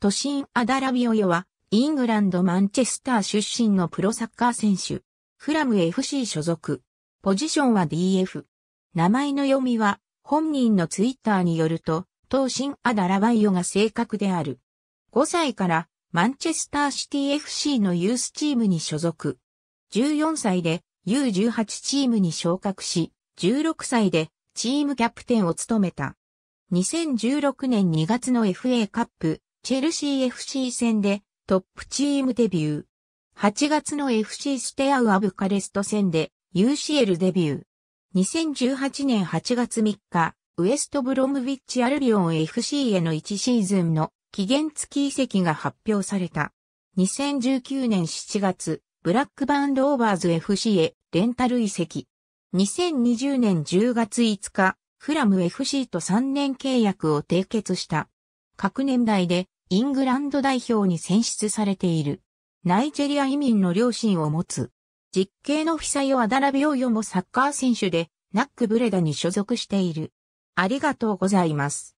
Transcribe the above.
都心アダラビオヨは、イングランドマンチェスター出身のプロサッカー選手。フラム FC 所属。ポジションは DF。名前の読みは、本人のツイッターによると、都心アダラバイオが正確である。5歳からマンチェスターシティ FC のユースチームに所属。14歳で U18 チームに昇格し、16歳でチームキャプテンを務めた。2016年2月の FA カップチェルシー FC 戦でトップチームデビュー。8月の FC ステアウアブカレスト戦で UCL デビュー。2018年8月3日、ウエストブロムビッチアルビオン FC への1シーズンの期限付き移籍が発表された。2019年7月、ブラックバンドオーバーズ FC へレンタル移籍。2020年10月5日、フラム FC と3年契約を締結した。各年代でイングランド代表に選出されている。ナイジェリア移民の両親を持つ。実刑のフサヨ・アダラビオヨもサッカー選手で、ナック・ブレダに所属している。ありがとうございます。